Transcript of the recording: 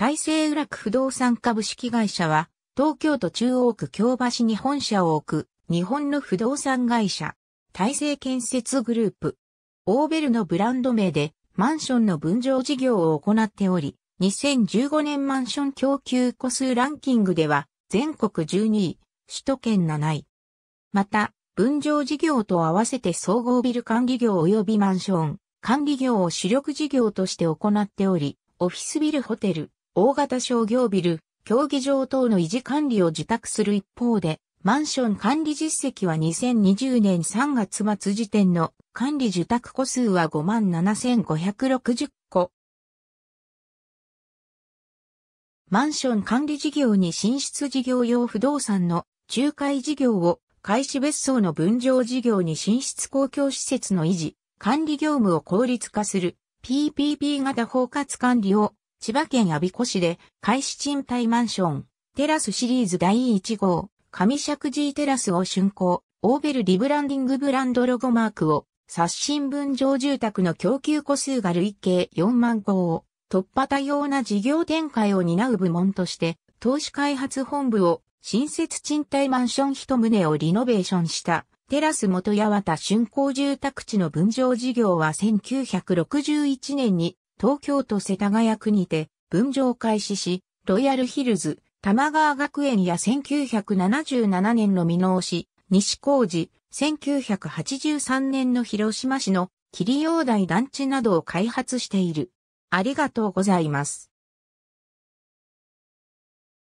大成浦区不動産株式会社は、東京都中央区京橋に本社を置く、日本の不動産会社、大成建設グループ。オーベルのブランド名で、マンションの分譲事業を行っており、2015年マンション供給個数ランキングでは、全国12位、首都圏7位。また、分譲事業と合わせて総合ビル管理業及びマンション、管理業を主力事業として行っており、オフィスビルホテル、大型商業ビル、競技場等の維持管理を受託する一方で、マンション管理実績は2020年3月末時点の管理受託個数は57,560個。マンション管理事業に進出事業用不動産の仲介事業を開始別荘の分譲事業に進出公共施設の維持、管理業務を効率化する PPP 型包括管理を千葉県阿鼻子市で、開始賃貸マンション、テラスシリーズ第1号、上石寺テラスを竣工、オーベルリブランディングブランドロゴマークを、刷新分譲住宅の供給個数が累計4万個を、突破多様な事業展開を担う部門として、投資開発本部を、新設賃貸マンション一棟をリノベーションした。テラス元八幡竣工住宅地の分譲事業は1961年に東京都世田谷区にて分譲開始し、ロイヤルヒルズ、玉川学園や1977年の美濃市、西工事、1983年の広島市の霧陽台団地などを開発している。ありがとうございます。